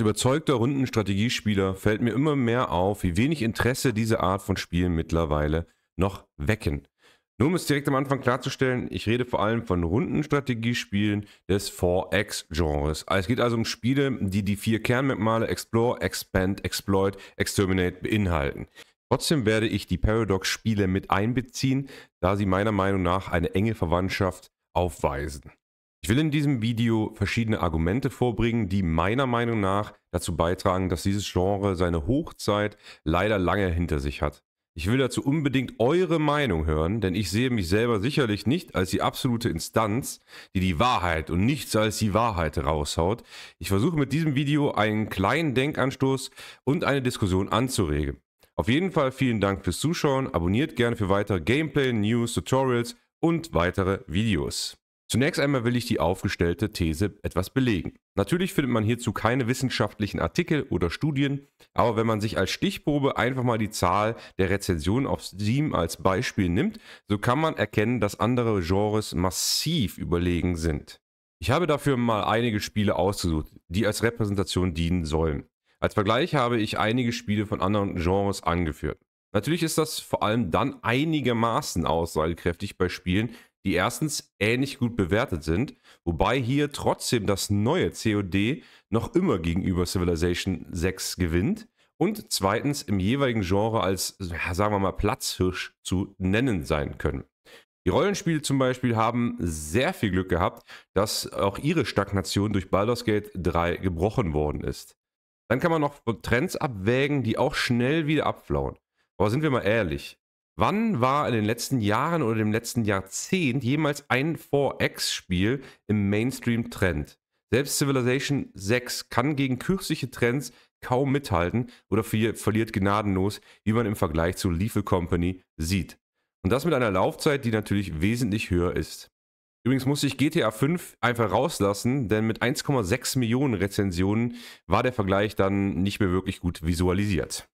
Als überzeugter Rundenstrategiespieler fällt mir immer mehr auf, wie wenig Interesse diese Art von Spielen mittlerweile noch wecken. Nur um es direkt am Anfang klarzustellen, ich rede vor allem von Rundenstrategiespielen des 4X-Genres. Es geht also um Spiele, die die vier Kernmerkmale Explore, Expand, Exploit, Exterminate beinhalten. Trotzdem werde ich die Paradox-Spiele mit einbeziehen, da sie meiner Meinung nach eine enge Verwandtschaft aufweisen. Ich will in diesem Video verschiedene Argumente vorbringen, die meiner Meinung nach dazu beitragen, dass dieses Genre seine Hochzeit leider lange hinter sich hat. Ich will dazu unbedingt eure Meinung hören, denn ich sehe mich selber sicherlich nicht als die absolute Instanz, die die Wahrheit und nichts als die Wahrheit raushaut. Ich versuche mit diesem Video einen kleinen Denkanstoß und eine Diskussion anzuregen. Auf jeden Fall vielen Dank fürs Zuschauen, abonniert gerne für weitere Gameplay, News, Tutorials und weitere Videos. Zunächst einmal will ich die aufgestellte These etwas belegen. Natürlich findet man hierzu keine wissenschaftlichen Artikel oder Studien, aber wenn man sich als Stichprobe einfach mal die Zahl der Rezensionen auf Steam als Beispiel nimmt, so kann man erkennen, dass andere Genres massiv überlegen sind. Ich habe dafür mal einige Spiele ausgesucht, die als Repräsentation dienen sollen. Als Vergleich habe ich einige Spiele von anderen Genres angeführt. Natürlich ist das vor allem dann einigermaßen aussagekräftig bei Spielen, die erstens ähnlich gut bewertet sind, wobei hier trotzdem das neue COD noch immer gegenüber Civilization 6 gewinnt und zweitens im jeweiligen Genre als, sagen wir mal, Platzhirsch zu nennen sein können. Die Rollenspiele zum Beispiel haben sehr viel Glück gehabt, dass auch ihre Stagnation durch Baldur's Gate 3 gebrochen worden ist. Dann kann man noch Trends abwägen, die auch schnell wieder abflauen. Aber sind wir mal ehrlich, Wann war in den letzten Jahren oder dem letzten Jahrzehnt jemals ein 4X-Spiel im Mainstream Trend? Selbst Civilization 6 kann gegen kürzliche Trends kaum mithalten oder verliert gnadenlos, wie man im Vergleich zu Lethal Company sieht. Und das mit einer Laufzeit, die natürlich wesentlich höher ist. Übrigens musste ich GTA 5 einfach rauslassen, denn mit 1,6 Millionen Rezensionen war der Vergleich dann nicht mehr wirklich gut visualisiert.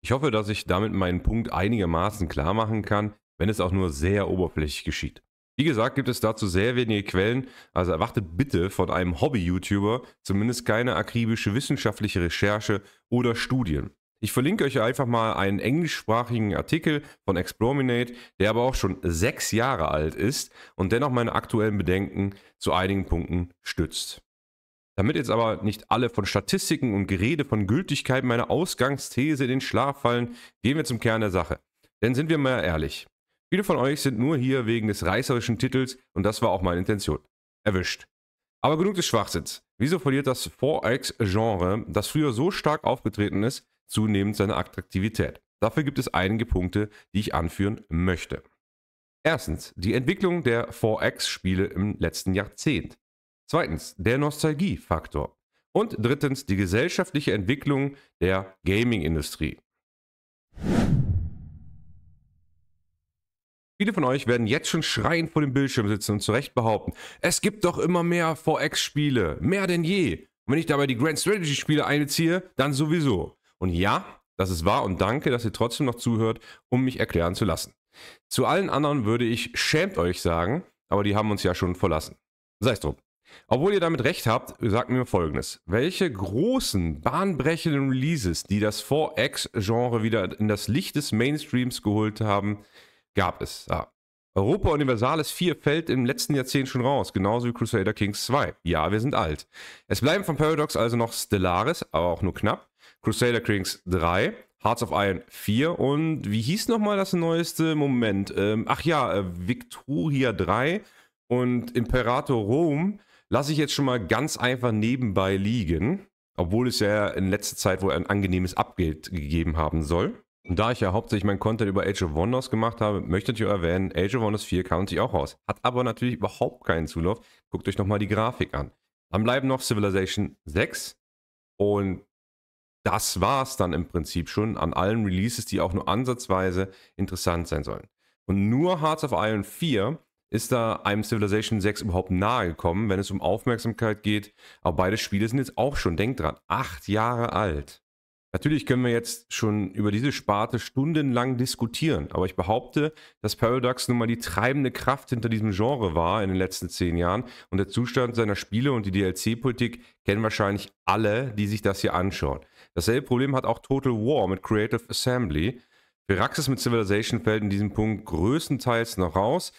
Ich hoffe, dass ich damit meinen Punkt einigermaßen klar machen kann, wenn es auch nur sehr oberflächlich geschieht. Wie gesagt, gibt es dazu sehr wenige Quellen, also erwartet bitte von einem Hobby-YouTuber zumindest keine akribische wissenschaftliche Recherche oder Studien. Ich verlinke euch einfach mal einen englischsprachigen Artikel von Explominate, der aber auch schon sechs Jahre alt ist und dennoch meine aktuellen Bedenken zu einigen Punkten stützt. Damit jetzt aber nicht alle von Statistiken und Gerede von Gültigkeit meiner Ausgangsthese in den Schlaf fallen, gehen wir zum Kern der Sache. Denn sind wir mal ehrlich, viele von euch sind nur hier wegen des reißerischen Titels und das war auch meine Intention. Erwischt. Aber genug des Schwachsinns. Wieso verliert das 4X-Genre, das früher so stark aufgetreten ist, zunehmend seine Attraktivität? Dafür gibt es einige Punkte, die ich anführen möchte. Erstens, die Entwicklung der 4X-Spiele im letzten Jahrzehnt. Zweitens der Nostalgiefaktor. Und drittens die gesellschaftliche Entwicklung der Gaming-Industrie. Viele von euch werden jetzt schon schreiend vor dem Bildschirm sitzen und zu Recht behaupten, es gibt doch immer mehr vx spiele mehr denn je. Und wenn ich dabei die Grand Strategy-Spiele einziehe, dann sowieso. Und ja, das ist wahr und danke, dass ihr trotzdem noch zuhört, um mich erklären zu lassen. Zu allen anderen würde ich schämt euch sagen, aber die haben uns ja schon verlassen. Sei es drum. Obwohl ihr damit recht habt, sagt mir folgendes. Welche großen, bahnbrechenden Releases, die das 4X-Genre wieder in das Licht des Mainstreams geholt haben, gab es? Ah. Europa Universalis 4 fällt im letzten Jahrzehnt schon raus, genauso wie Crusader Kings 2. Ja, wir sind alt. Es bleiben von Paradox also noch Stellaris, aber auch nur knapp. Crusader Kings 3, Hearts of Iron 4 und wie hieß nochmal das neueste Moment? Ähm, ach ja, äh, Victoria 3 und Imperator Rom Lasse ich jetzt schon mal ganz einfach nebenbei liegen, obwohl es ja in letzter Zeit wohl ein angenehmes Upgrade gegeben haben soll. Und da ich ja hauptsächlich meinen Content über Age of Wonders gemacht habe, möchte ich erwähnen, Age of Wonders 4 kam sich auch raus. Hat aber natürlich überhaupt keinen Zulauf. Guckt euch nochmal die Grafik an. Dann bleiben noch Civilization 6 und das war es dann im Prinzip schon an allen Releases, die auch nur ansatzweise interessant sein sollen. Und nur Hearts of Iron 4 ist da einem Civilization 6 überhaupt nahe gekommen, wenn es um Aufmerksamkeit geht. Aber beide Spiele sind jetzt auch schon, denkt dran, acht Jahre alt. Natürlich können wir jetzt schon über diese Sparte stundenlang diskutieren, aber ich behaupte, dass Paradox nun mal die treibende Kraft hinter diesem Genre war in den letzten zehn Jahren und der Zustand seiner Spiele und die DLC-Politik kennen wahrscheinlich alle, die sich das hier anschauen. Dasselbe Problem hat auch Total War mit Creative Assembly. Firaxis mit Civilization fällt in diesem Punkt größtenteils noch raus.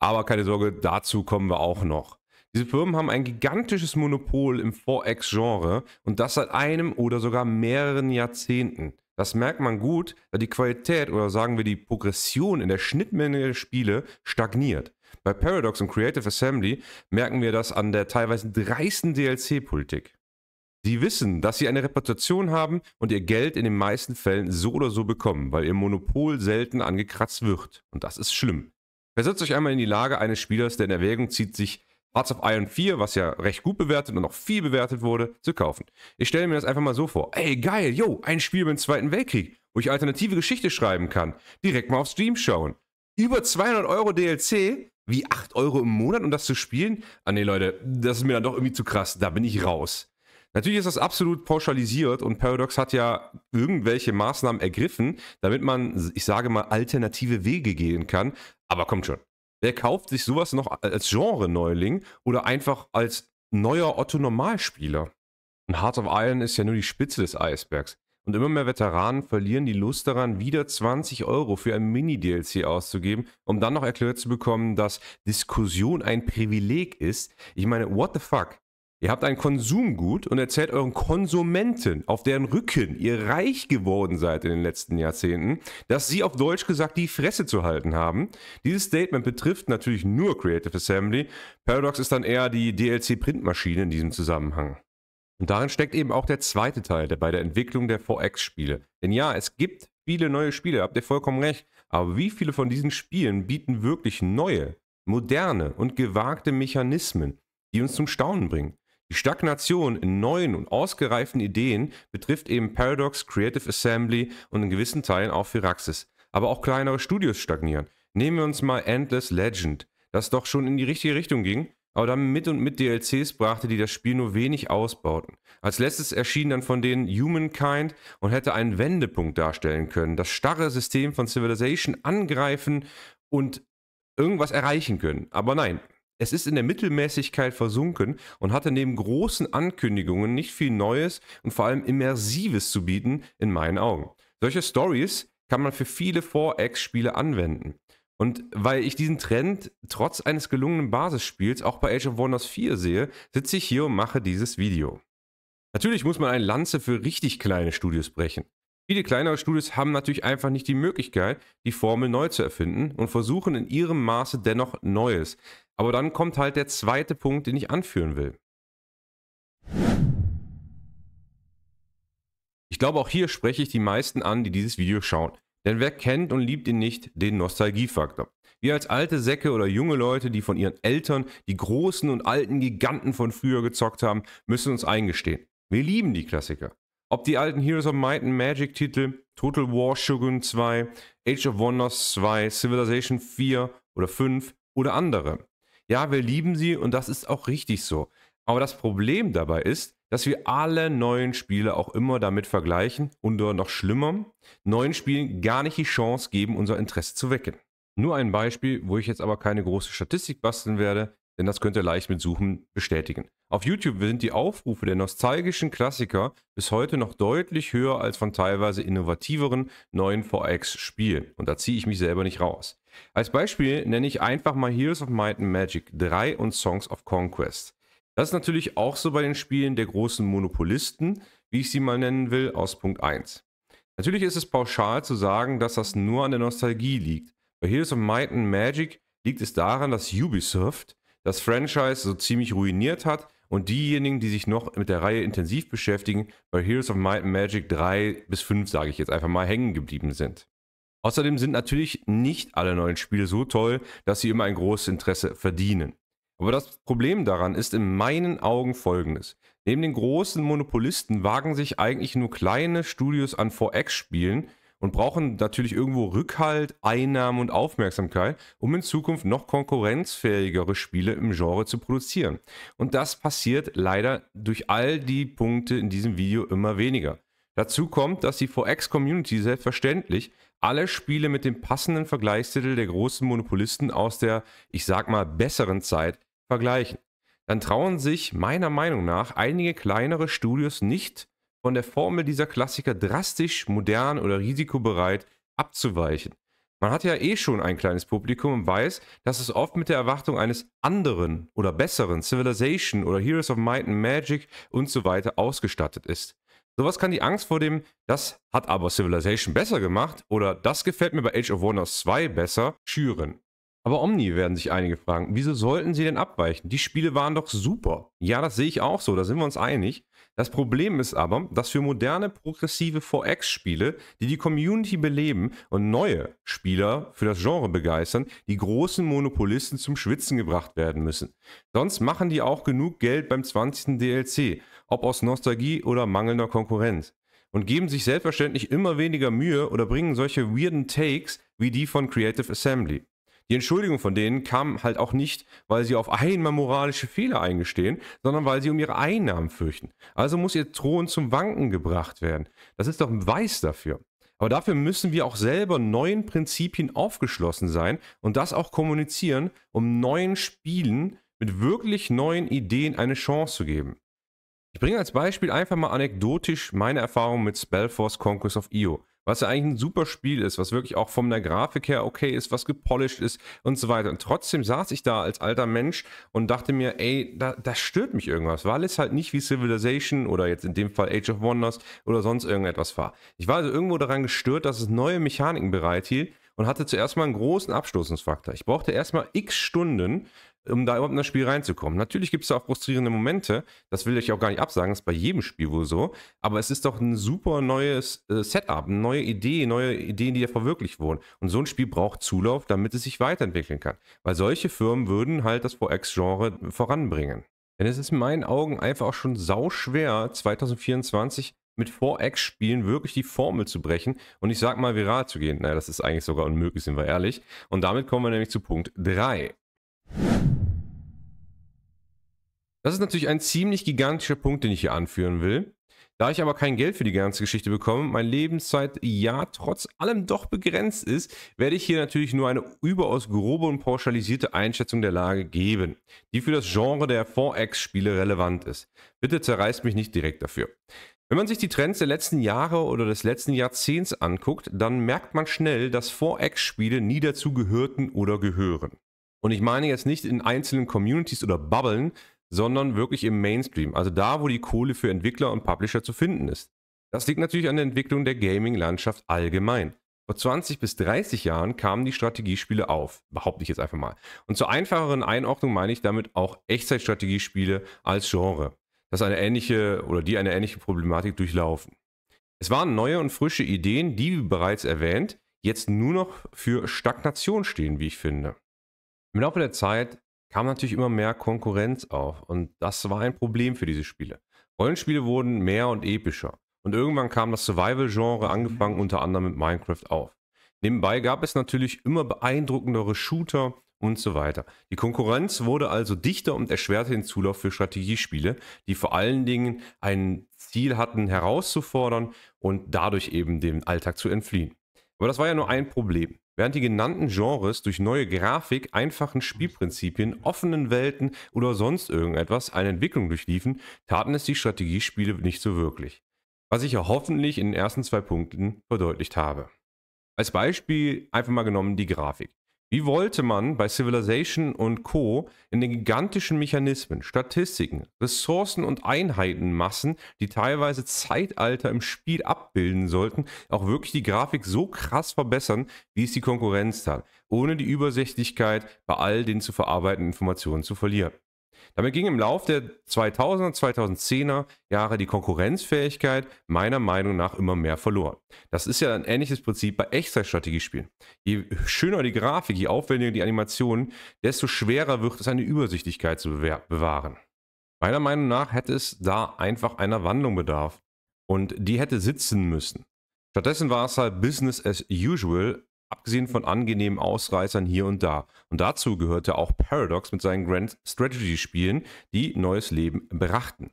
Aber keine Sorge, dazu kommen wir auch noch. Diese Firmen haben ein gigantisches Monopol im Forex-Genre und das seit einem oder sogar mehreren Jahrzehnten. Das merkt man gut, da die Qualität oder sagen wir die Progression in der Schnittmenge der Spiele stagniert. Bei Paradox und Creative Assembly merken wir das an der teilweise dreisten DLC-Politik. Sie wissen, dass sie eine Reputation haben und ihr Geld in den meisten Fällen so oder so bekommen, weil ihr Monopol selten angekratzt wird. Und das ist schlimm. Versetzt euch einmal in die Lage eines Spielers, der in Erwägung zieht, sich Hearts of Iron 4, was ja recht gut bewertet und noch viel bewertet wurde, zu kaufen. Ich stelle mir das einfach mal so vor. Ey, geil, yo, ein Spiel über den Zweiten Weltkrieg, wo ich alternative Geschichte schreiben kann. Direkt mal auf Stream schauen. Über 200 Euro DLC, wie 8 Euro im Monat, um das zu spielen? Ah nee, Leute, das ist mir dann doch irgendwie zu krass. Da bin ich raus. Natürlich ist das absolut pauschalisiert und Paradox hat ja irgendwelche Maßnahmen ergriffen, damit man, ich sage mal, alternative Wege gehen kann. Aber kommt schon. Wer kauft sich sowas noch als Genre-Neuling oder einfach als neuer Otto-Normalspieler? Und Heart of Iron ist ja nur die Spitze des Eisbergs. Und immer mehr Veteranen verlieren die Lust daran, wieder 20 Euro für ein Mini-DLC auszugeben, um dann noch erklärt zu bekommen, dass Diskussion ein Privileg ist. Ich meine, what the fuck? Ihr habt ein Konsumgut und erzählt euren Konsumenten, auf deren Rücken ihr reich geworden seid in den letzten Jahrzehnten, dass sie auf Deutsch gesagt die Fresse zu halten haben. Dieses Statement betrifft natürlich nur Creative Assembly. Paradox ist dann eher die DLC-Printmaschine in diesem Zusammenhang. Und darin steckt eben auch der zweite Teil der bei der Entwicklung der 4X-Spiele. Denn ja, es gibt viele neue Spiele, habt ihr vollkommen recht. Aber wie viele von diesen Spielen bieten wirklich neue, moderne und gewagte Mechanismen, die uns zum Staunen bringen? Die Stagnation in neuen und ausgereiften Ideen betrifft eben Paradox, Creative Assembly und in gewissen Teilen auch Firaxis. Aber auch kleinere Studios stagnieren. Nehmen wir uns mal Endless Legend, das doch schon in die richtige Richtung ging, aber dann mit und mit DLCs brachte, die das Spiel nur wenig ausbauten. Als letztes erschien dann von denen Humankind und hätte einen Wendepunkt darstellen können, das starre System von Civilization angreifen und irgendwas erreichen können. Aber nein, es ist in der Mittelmäßigkeit versunken und hatte neben großen Ankündigungen nicht viel Neues und vor allem Immersives zu bieten, in meinen Augen. Solche Stories kann man für viele 4X-Spiele anwenden. Und weil ich diesen Trend trotz eines gelungenen Basisspiels auch bei Age of Wonders 4 sehe, sitze ich hier und mache dieses Video. Natürlich muss man eine Lanze für richtig kleine Studios brechen. Viele kleinere Studios haben natürlich einfach nicht die Möglichkeit, die Formel neu zu erfinden und versuchen in ihrem Maße dennoch Neues. Aber dann kommt halt der zweite Punkt, den ich anführen will. Ich glaube, auch hier spreche ich die meisten an, die dieses Video schauen. Denn wer kennt und liebt ihn nicht, den Nostalgiefaktor. Wir als alte Säcke oder junge Leute, die von ihren Eltern die großen und alten Giganten von früher gezockt haben, müssen uns eingestehen. Wir lieben die Klassiker. Ob die alten Heroes of Might and Magic Titel, Total War Shogun 2, Age of Wonders 2, Civilization 4 oder 5 oder andere. Ja, wir lieben sie und das ist auch richtig so. Aber das Problem dabei ist, dass wir alle neuen Spiele auch immer damit vergleichen und oder noch schlimmer, neuen Spielen gar nicht die Chance geben, unser Interesse zu wecken. Nur ein Beispiel, wo ich jetzt aber keine große Statistik basteln werde, denn das könnt ihr leicht mit Suchen bestätigen. Auf YouTube sind die Aufrufe der nostalgischen Klassiker bis heute noch deutlich höher als von teilweise innovativeren neuen VX-Spielen. Und da ziehe ich mich selber nicht raus. Als Beispiel nenne ich einfach mal Heroes of Might and Magic 3 und Songs of Conquest. Das ist natürlich auch so bei den Spielen der großen Monopolisten, wie ich sie mal nennen will, aus Punkt 1. Natürlich ist es pauschal zu sagen, dass das nur an der Nostalgie liegt. Bei Heroes of Might and Magic liegt es daran, dass Ubisoft das Franchise so ziemlich ruiniert hat und diejenigen, die sich noch mit der Reihe intensiv beschäftigen, bei Heroes of Might and Magic 3 bis 5, sage ich jetzt einfach mal, hängen geblieben sind. Außerdem sind natürlich nicht alle neuen Spiele so toll, dass sie immer ein großes Interesse verdienen. Aber das Problem daran ist in meinen Augen folgendes. Neben den großen Monopolisten wagen sich eigentlich nur kleine Studios an 4X-Spielen, und brauchen natürlich irgendwo Rückhalt, Einnahmen und Aufmerksamkeit, um in Zukunft noch konkurrenzfähigere Spiele im Genre zu produzieren. Und das passiert leider durch all die Punkte in diesem Video immer weniger. Dazu kommt, dass die 4X-Community selbstverständlich alle Spiele mit dem passenden Vergleichstitel der großen Monopolisten aus der, ich sag mal, besseren Zeit vergleichen. Dann trauen sich meiner Meinung nach einige kleinere Studios nicht, von der Formel dieser Klassiker drastisch, modern oder risikobereit abzuweichen. Man hat ja eh schon ein kleines Publikum und weiß, dass es oft mit der Erwartung eines anderen oder besseren Civilization oder Heroes of Might and Magic und so weiter ausgestattet ist. Sowas kann die Angst vor dem, das hat aber Civilization besser gemacht oder das gefällt mir bei Age of Wonders 2 besser, schüren. Aber Omni werden sich einige fragen, wieso sollten sie denn abweichen? Die Spiele waren doch super. Ja, das sehe ich auch so, da sind wir uns einig. Das Problem ist aber, dass für moderne progressive 4X-Spiele, die die Community beleben und neue Spieler für das Genre begeistern, die großen Monopolisten zum Schwitzen gebracht werden müssen. Sonst machen die auch genug Geld beim 20. DLC, ob aus Nostalgie oder mangelnder Konkurrenz. Und geben sich selbstverständlich immer weniger Mühe oder bringen solche weirden Takes wie die von Creative Assembly. Die Entschuldigung von denen kam halt auch nicht, weil sie auf einmal moralische Fehler eingestehen, sondern weil sie um ihre Einnahmen fürchten. Also muss ihr Thron zum Wanken gebracht werden. Das ist doch ein Beweis dafür. Aber dafür müssen wir auch selber neuen Prinzipien aufgeschlossen sein und das auch kommunizieren, um neuen Spielen mit wirklich neuen Ideen eine Chance zu geben. Ich bringe als Beispiel einfach mal anekdotisch meine Erfahrung mit Spellforce Conquest of Io, was ja eigentlich ein super Spiel ist, was wirklich auch von der Grafik her okay ist, was gepolished ist und so weiter. Und trotzdem saß ich da als alter Mensch und dachte mir, ey, da, da stört mich irgendwas, weil es halt nicht wie Civilization oder jetzt in dem Fall Age of Wonders oder sonst irgendetwas war. Ich war also irgendwo daran gestört, dass es neue Mechaniken bereithielt und hatte zuerst mal einen großen Abstoßungsfaktor. Ich brauchte erstmal x Stunden, um da überhaupt in das Spiel reinzukommen. Natürlich gibt es da auch frustrierende Momente, das will ich auch gar nicht absagen, das ist bei jedem Spiel wohl so, aber es ist doch ein super neues äh, Setup, eine neue Idee, neue Ideen, die da verwirklicht wurden. Und so ein Spiel braucht Zulauf, damit es sich weiterentwickeln kann. Weil solche Firmen würden halt das VX-Genre voranbringen. Denn es ist in meinen Augen einfach auch schon sauschwer, 2024 mit 4X-Spielen wirklich die Formel zu brechen und ich sag mal viral zu gehen. Naja, das ist eigentlich sogar unmöglich, sind wir ehrlich. Und damit kommen wir nämlich zu Punkt 3. Das ist natürlich ein ziemlich gigantischer Punkt, den ich hier anführen will. Da ich aber kein Geld für die ganze Geschichte bekomme, mein Lebenszeit ja trotz allem doch begrenzt ist, werde ich hier natürlich nur eine überaus grobe und pauschalisierte Einschätzung der Lage geben, die für das Genre der 4X-Spiele relevant ist. Bitte zerreißt mich nicht direkt dafür. Wenn man sich die Trends der letzten Jahre oder des letzten Jahrzehnts anguckt, dann merkt man schnell, dass 4X-Spiele nie dazu gehörten oder gehören. Und ich meine jetzt nicht in einzelnen Communities oder Bubblen, sondern wirklich im Mainstream. Also da, wo die Kohle für Entwickler und Publisher zu finden ist. Das liegt natürlich an der Entwicklung der Gaming-Landschaft allgemein. Vor 20 bis 30 Jahren kamen die Strategiespiele auf, behaupte ich jetzt einfach mal. Und zur einfacheren Einordnung meine ich damit auch Echtzeitstrategiespiele als Genre, das eine ähnliche oder die eine ähnliche Problematik durchlaufen. Es waren neue und frische Ideen, die, wie bereits erwähnt, jetzt nur noch für Stagnation stehen, wie ich finde. Im Laufe der Zeit kam natürlich immer mehr Konkurrenz auf und das war ein Problem für diese Spiele. Rollenspiele wurden mehr und epischer und irgendwann kam das Survival-Genre, mhm. angefangen unter anderem mit Minecraft, auf. Nebenbei gab es natürlich immer beeindruckendere Shooter und so weiter. Die Konkurrenz wurde also dichter und erschwerte den Zulauf für Strategiespiele, die vor allen Dingen ein Ziel hatten, herauszufordern und dadurch eben dem Alltag zu entfliehen. Aber das war ja nur ein Problem. Während die genannten Genres durch neue Grafik, einfachen Spielprinzipien, offenen Welten oder sonst irgendetwas eine Entwicklung durchliefen, taten es die Strategiespiele nicht so wirklich. Was ich ja hoffentlich in den ersten zwei Punkten verdeutlicht habe. Als Beispiel einfach mal genommen die Grafik. Wie wollte man bei Civilization und Co. in den gigantischen Mechanismen, Statistiken, Ressourcen und Einheitenmassen, die teilweise Zeitalter im Spiel abbilden sollten, auch wirklich die Grafik so krass verbessern, wie es die Konkurrenz tat, ohne die Übersichtlichkeit bei all den zu verarbeitenden Informationen zu verlieren? Damit ging im Lauf der 2000er, 2010er Jahre die Konkurrenzfähigkeit meiner Meinung nach immer mehr verloren. Das ist ja ein ähnliches Prinzip bei Echtzeitstrategiespielen. Je schöner die Grafik, je aufwendiger die Animationen, desto schwerer wird es, eine Übersichtlichkeit zu bewahren. Meiner Meinung nach hätte es da einfach einer Wandlung bedarf und die hätte sitzen müssen. Stattdessen war es halt Business as usual abgesehen von angenehmen Ausreißern hier und da. Und dazu gehörte auch Paradox mit seinen Grand Strategy Spielen, die neues Leben brachten.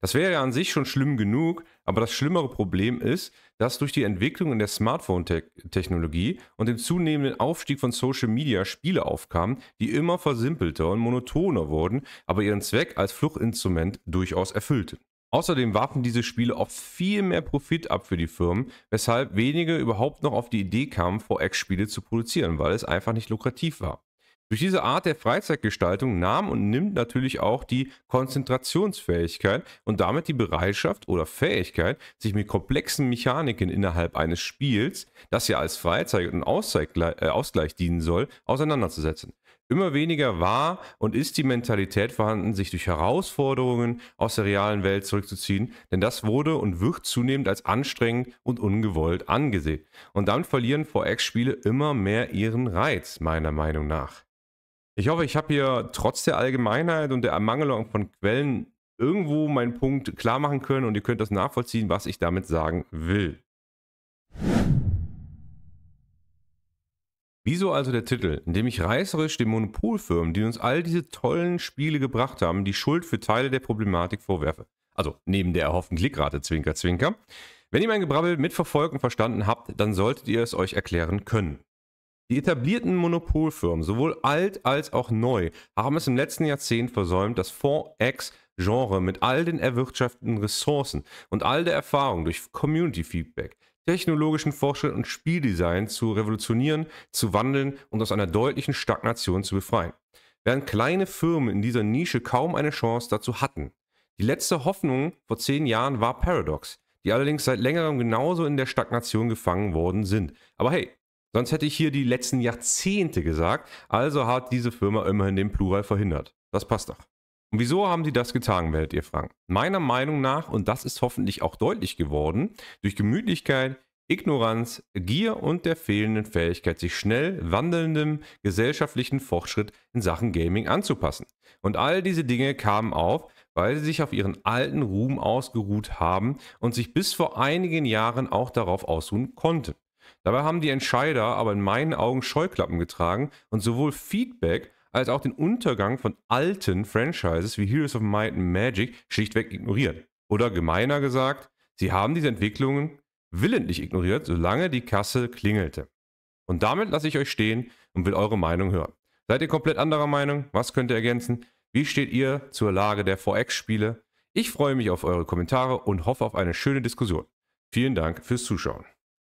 Das wäre ja an sich schon schlimm genug, aber das schlimmere Problem ist, dass durch die Entwicklung in der Smartphone-Technologie und dem zunehmenden Aufstieg von Social Media Spiele aufkamen, die immer versimpelter und monotoner wurden, aber ihren Zweck als Fluchtinstrument durchaus erfüllten. Außerdem warfen diese Spiele oft viel mehr Profit ab für die Firmen, weshalb wenige überhaupt noch auf die Idee kamen, VX-Spiele zu produzieren, weil es einfach nicht lukrativ war. Durch diese Art der Freizeitgestaltung nahm und nimmt natürlich auch die Konzentrationsfähigkeit und damit die Bereitschaft oder Fähigkeit, sich mit komplexen Mechaniken innerhalb eines Spiels, das ja als Freizeit- und Ausgleich, äh, Ausgleich dienen soll, auseinanderzusetzen. Immer weniger war und ist die Mentalität vorhanden, sich durch Herausforderungen aus der realen Welt zurückzuziehen, denn das wurde und wird zunehmend als anstrengend und ungewollt angesehen. Und dann verlieren VX-Spiele immer mehr ihren Reiz, meiner Meinung nach. Ich hoffe, ich habe hier trotz der Allgemeinheit und der Ermangelung von Quellen irgendwo meinen Punkt klar machen können und ihr könnt das nachvollziehen, was ich damit sagen will. Wieso also der Titel, indem ich reißerisch den Monopolfirmen, die uns all diese tollen Spiele gebracht haben, die Schuld für Teile der Problematik vorwerfe? Also neben der erhofften Klickrate, Zwinker, Zwinker. Wenn ihr mein Gebrabbel mitverfolgt und verstanden habt, dann solltet ihr es euch erklären können. Die etablierten Monopolfirmen, sowohl alt als auch neu, haben es im letzten Jahrzehnt versäumt, das Fonds X Genre mit all den erwirtschafteten Ressourcen und all der Erfahrung durch Community Feedback, technologischen Fortschritt und Spieldesign zu revolutionieren, zu wandeln und aus einer deutlichen Stagnation zu befreien. Während kleine Firmen in dieser Nische kaum eine Chance dazu hatten. Die letzte Hoffnung vor zehn Jahren war Paradox, die allerdings seit längerem genauso in der Stagnation gefangen worden sind. Aber hey, sonst hätte ich hier die letzten Jahrzehnte gesagt, also hat diese Firma immerhin den Plural verhindert. Das passt doch. Und wieso haben sie das getan, werdet ihr fragen? Meiner Meinung nach, und das ist hoffentlich auch deutlich geworden, durch Gemütlichkeit, Ignoranz, Gier und der fehlenden Fähigkeit, sich schnell wandelndem gesellschaftlichen Fortschritt in Sachen Gaming anzupassen. Und all diese Dinge kamen auf, weil sie sich auf ihren alten Ruhm ausgeruht haben und sich bis vor einigen Jahren auch darauf ausruhen konnten. Dabei haben die Entscheider aber in meinen Augen Scheuklappen getragen und sowohl Feedback als auch den Untergang von alten Franchises wie Heroes of Might and Magic schlichtweg ignoriert. Oder gemeiner gesagt, sie haben diese Entwicklungen willentlich ignoriert, solange die Kasse klingelte. Und damit lasse ich euch stehen und will eure Meinung hören. Seid ihr komplett anderer Meinung? Was könnt ihr ergänzen? Wie steht ihr zur Lage der vx spiele Ich freue mich auf eure Kommentare und hoffe auf eine schöne Diskussion. Vielen Dank fürs Zuschauen.